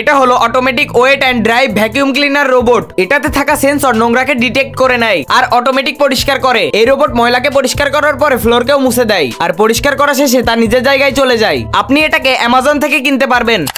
এটা হলো automatic wet and dry vacuum cleaner robot এটাতে থাকা সেন্সর নোংরাকে ডিটেক্ট করে নেয় আর অটোমেটিক পরিষ্কার করে এই রোবট ময়লাকে পরিষ্কার করার পরে ফ্লোরকেও মুছে দেয় আর পরিষ্কার করা শেষে তার নিজের জায়গায় চলে যায় আপনি এটাকে অ্যামাজন থেকে কিনতে পারবেন